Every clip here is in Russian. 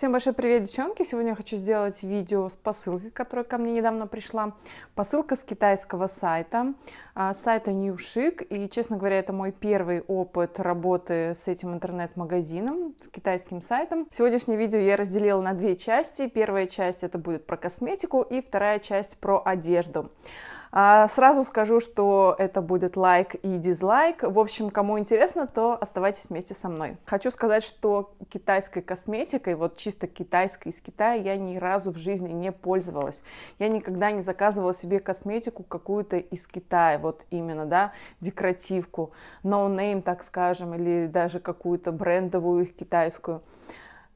Всем большой привет, девчонки! Сегодня я хочу сделать видео с посылкой, которая ко мне недавно пришла. Посылка с китайского сайта, а, сайта Newshick. И, честно говоря, это мой первый опыт работы с этим интернет-магазином, с китайским сайтом. Сегодняшнее видео я разделила на две части. Первая часть это будет про косметику и вторая часть про одежду. А, сразу скажу, что это будет лайк и дизлайк. В общем, кому интересно, то оставайтесь вместе со мной. Хочу сказать, что китайской косметикой, вот чисто китайской из Китая, я ни разу в жизни не пользовалась. Я никогда не заказывала себе косметику какую-то из Китая, вот именно, да, декоративку, no name, так скажем, или даже какую-то брендовую их китайскую.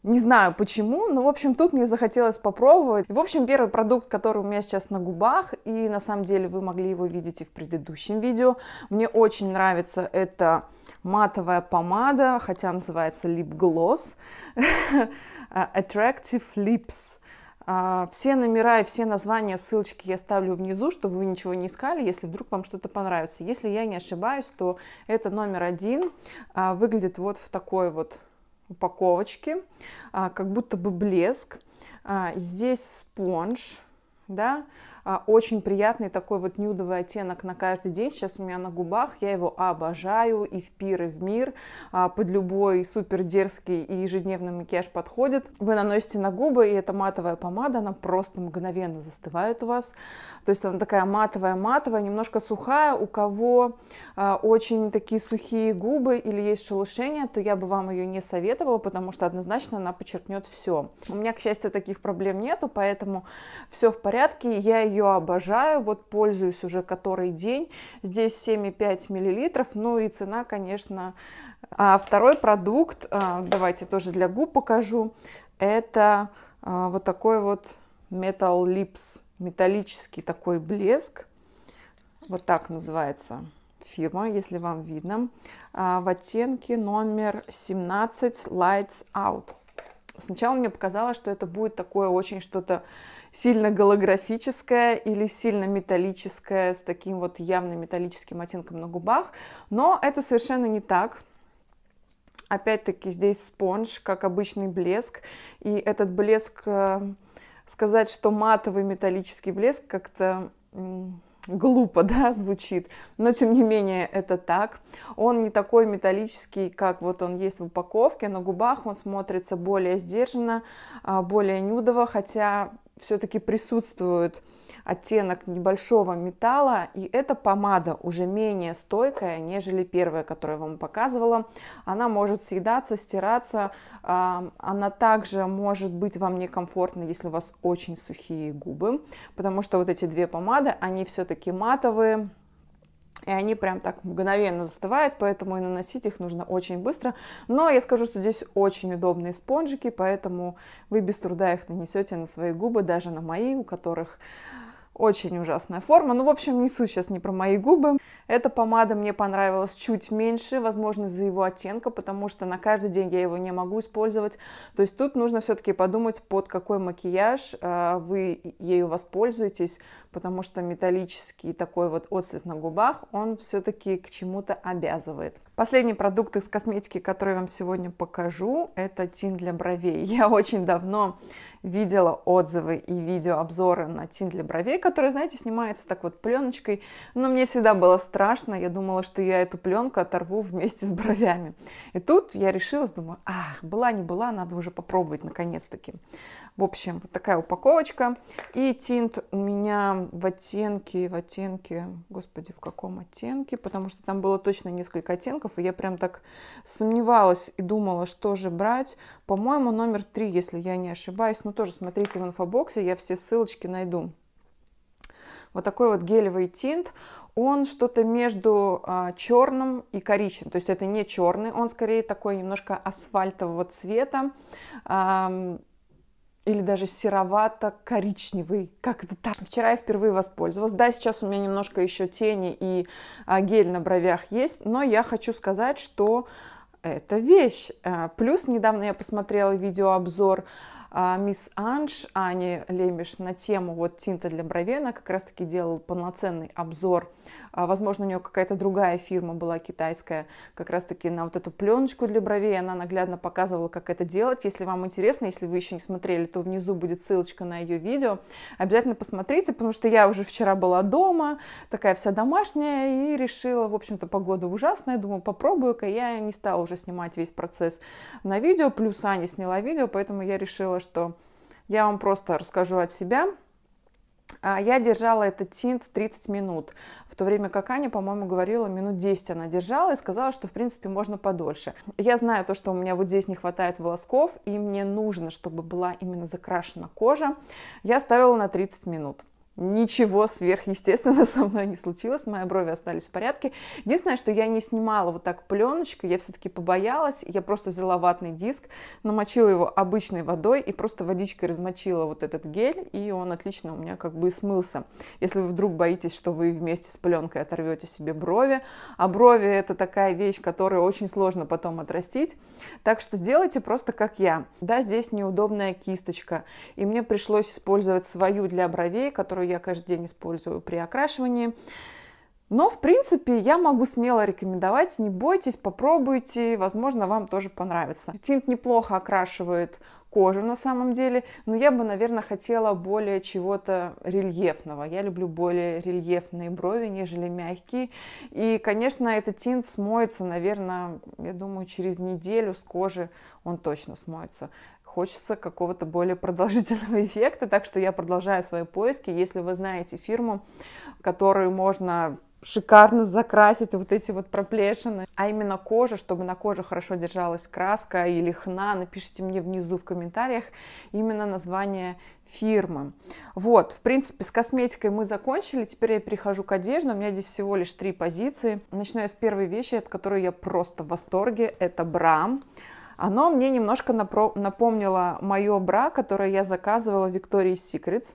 Не знаю почему, но, в общем, тут мне захотелось попробовать. В общем, первый продукт, который у меня сейчас на губах, и на самом деле вы могли его видеть и в предыдущем видео. Мне очень нравится эта матовая помада, хотя называется Lip Gloss. Attractive Lips. А, все номера и все названия, ссылочки я ставлю внизу, чтобы вы ничего не искали, если вдруг вам что-то понравится. Если я не ошибаюсь, то это номер один а, выглядит вот в такой вот упаковочки, а, как будто бы блеск. А, здесь спонж, да, а, очень приятный такой вот нюдовый оттенок на каждый день. Сейчас у меня на губах. Я его обожаю и в пир, и в мир. А, под любой супер дерзкий и ежедневный макияж подходит. Вы наносите на губы, и эта матовая помада, она просто мгновенно застывает у вас. То есть она такая матовая-матовая, немножко сухая. У кого а, очень такие сухие губы или есть шелушение, то я бы вам ее не советовала, потому что однозначно она подчеркнет все. У меня, к счастью, таких проблем нету, поэтому все в порядке. Я ее ее обожаю, вот пользуюсь уже который день. Здесь 7,5 мл, ну и цена, конечно. А второй продукт, а, давайте тоже для губ покажу, это а, вот такой вот Metal Lips, металлический такой блеск. Вот так называется фирма, если вам видно, а, в оттенке номер 17 Lights Out. Сначала мне показалось, что это будет такое очень что-то сильно голографическое или сильно металлическое, с таким вот явным металлическим оттенком на губах. Но это совершенно не так. Опять-таки здесь спонж, как обычный блеск. И этот блеск, э, сказать, что матовый металлический блеск, как-то глупо, да, звучит, но тем не менее это так. Он не такой металлический, как вот он есть в упаковке, на губах он смотрится более сдержанно, а, более нюдово, хотя все-таки присутствует оттенок небольшого металла, и эта помада уже менее стойкая, нежели первая, которую я вам показывала. Она может съедаться, стираться, она также может быть вам некомфортна, если у вас очень сухие губы, потому что вот эти две помады, они все-таки матовые, и они прям так мгновенно застывают, поэтому и наносить их нужно очень быстро. Но я скажу, что здесь очень удобные спонжики, поэтому вы без труда их нанесете на свои губы, даже на мои, у которых очень ужасная форма. Ну, в общем, несу сейчас не про мои губы. Эта помада мне понравилась чуть меньше, возможно, из-за его оттенка, потому что на каждый день я его не могу использовать. То есть тут нужно все-таки подумать, под какой макияж э, вы ею воспользуетесь, потому что металлический такой вот отцвет на губах, он все-таки к чему-то обязывает. Последний продукт из косметики, который я вам сегодня покажу, это тин для бровей. Я очень давно видела отзывы и видеообзоры на тин для бровей, который, знаете, снимается так вот пленочкой. Но мне всегда было страшно. Я думала, что я эту пленку оторву вместе с бровями. И тут я решилась, думаю, а, была не была, надо уже попробовать наконец-таки. В общем, вот такая упаковочка. И тинт у меня в оттенке, в оттенке, господи, в каком оттенке? Потому что там было точно несколько оттенков, и я прям так сомневалась и думала, что же брать. По-моему, номер три, если я не ошибаюсь. Но тоже смотрите в инфобоксе, я все ссылочки найду вот такой вот гелевый тинт, он что-то между а, черным и коричневым. То есть это не черный, он скорее такой немножко асфальтового цвета или даже серовато-коричневый, как это так. Вчера я впервые воспользовалась. Да, сейчас у меня немножко еще тени и а, гель на бровях есть, но я хочу сказать, что это вещь. А, плюс недавно я посмотрела видеообзор обзор а, мисс Анж Ани Лемиш на тему вот тинта для бровей. Она как раз-таки делала полноценный обзор. А, возможно, у нее какая-то другая фирма была китайская, как раз-таки на вот эту пленочку для бровей. Она наглядно показывала, как это делать. Если вам интересно, если вы еще не смотрели, то внизу будет ссылочка на ее видео. Обязательно посмотрите, потому что я уже вчера была дома, такая вся домашняя, и решила, в общем-то, погода ужасная. Думаю, попробую-ка. Я не стала уже снимать весь процесс на видео, плюс Аня сняла видео, поэтому я решила, что я вам просто расскажу от себя. А, я держала этот тинт 30 минут, в то время как Аня, по-моему, говорила, минут 10 она держала и сказала, что, в принципе, можно подольше. Я знаю то, что у меня вот здесь не хватает волосков, и мне нужно, чтобы была именно закрашена кожа. Я ставила на 30 минут. Ничего сверхъестественного со мной не случилось, мои брови остались в порядке. Единственное, что я не снимала вот так пленочкой, я все-таки побоялась, я просто взяла ватный диск, намочила его обычной водой и просто водичкой размочила вот этот гель, и он отлично у меня как бы смылся. Если вы вдруг боитесь, что вы вместе с пленкой оторвете себе брови, а брови это такая вещь, которую очень сложно потом отрастить, так что сделайте просто как я. Да, здесь неудобная кисточка, и мне пришлось использовать свою для бровей, которую которую я каждый день использую при окрашивании. Но, в принципе, я могу смело рекомендовать, не бойтесь, попробуйте, возможно, вам тоже понравится. Тинт неплохо окрашивает кожу на самом деле, но я бы, наверное, хотела более чего-то рельефного. Я люблю более рельефные брови, нежели мягкие. И, конечно, этот тинт смоется, наверное, я думаю, через неделю с кожи он точно смоется хочется какого-то более продолжительного эффекта, так что я продолжаю свои поиски. Если вы знаете фирму, которую можно шикарно закрасить вот эти вот проплешины. А именно кожа, чтобы на коже хорошо держалась краска или хна, напишите мне внизу в комментариях именно название фирмы. Вот, в принципе, с косметикой мы закончили, теперь я перехожу к одежде, у меня здесь всего лишь три позиции. Начну я с первой вещи, от которой я просто в восторге, это Брам. Оно мне немножко напро- напомнило мое бра, которое я заказывала в Victoria's Secret.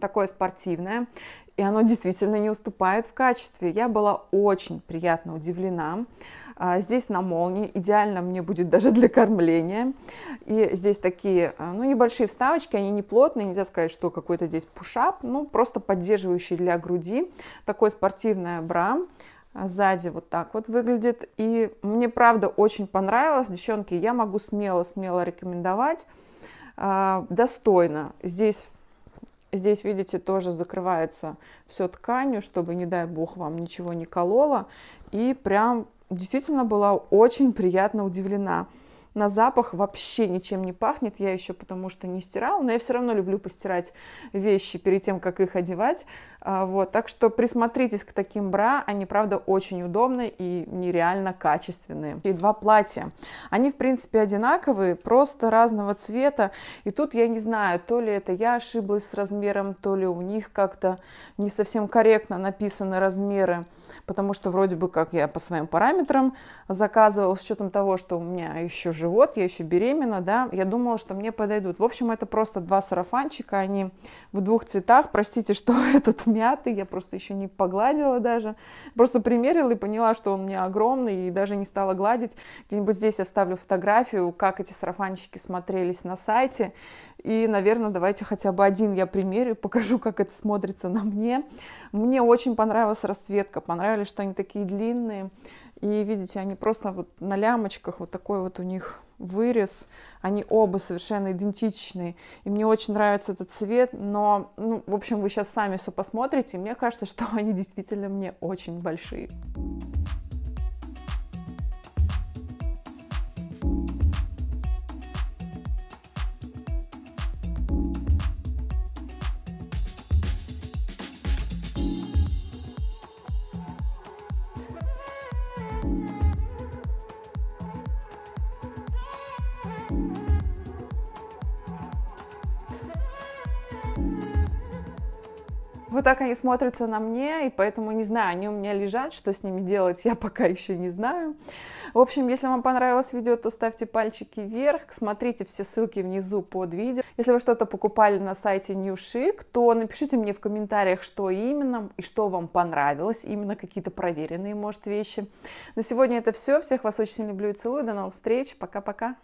Такое спортивное. И оно действительно не уступает в качестве. Я была очень приятно удивлена. А, здесь на молнии, идеально мне будет даже для кормления. И здесь такие, а, ну, небольшие вставочки, они не плотные, нельзя сказать, что какой-то здесь пушап, ну, просто поддерживающий для груди. Такое спортивное бра, а, сзади вот так вот выглядит. И мне правда очень понравилось. Девчонки, я могу смело-смело рекомендовать. А, достойно. Здесь, здесь, видите, тоже закрывается все тканью, чтобы, не дай бог, вам ничего не кололо. И прям действительно была очень приятно удивлена на запах вообще ничем не пахнет. Я еще потому что не стирала, но я все равно люблю постирать вещи перед тем, как их одевать. А, вот. Так что присмотритесь к таким бра. Они, правда, очень удобные и нереально качественные. И два платья. Они, в принципе, одинаковые, просто разного цвета. И тут я не знаю, то ли это я ошиблась с размером, то ли у них как-то не совсем корректно написаны размеры, потому что вроде бы как я по своим параметрам заказывала, с учетом того, что у меня еще же живот, я еще беременна, да, я думала, что мне подойдут. В общем, это просто два сарафанчика, они в двух цветах, простите, что этот мятый, я просто еще не погладила даже, просто примерила и поняла, что он мне огромный, и даже не стала гладить. Где-нибудь здесь я ставлю фотографию, как эти сарафанчики смотрелись на сайте, и, наверное, давайте хотя бы один я примерю покажу, как это смотрится на мне. Мне очень понравилась расцветка, понравились, что они такие длинные, и видите, они просто вот на лямочках, вот такой вот у них вырез. Они оба совершенно идентичные. И мне очень нравится этот цвет, но, ну, в общем, вы сейчас сами все посмотрите. И мне кажется, что они действительно мне очень большие. Вот так они смотрятся на мне, и поэтому, не знаю, они у меня лежат, что с ними делать, я пока еще не знаю. В общем, если вам понравилось видео, то ставьте пальчики вверх, смотрите все ссылки внизу под видео. Если вы что-то покупали на сайте New Chic, то напишите мне в комментариях, что именно и что вам понравилось, именно какие-то проверенные, может, вещи. На сегодня это все. Всех вас очень люблю и целую. До новых встреч. Пока-пока.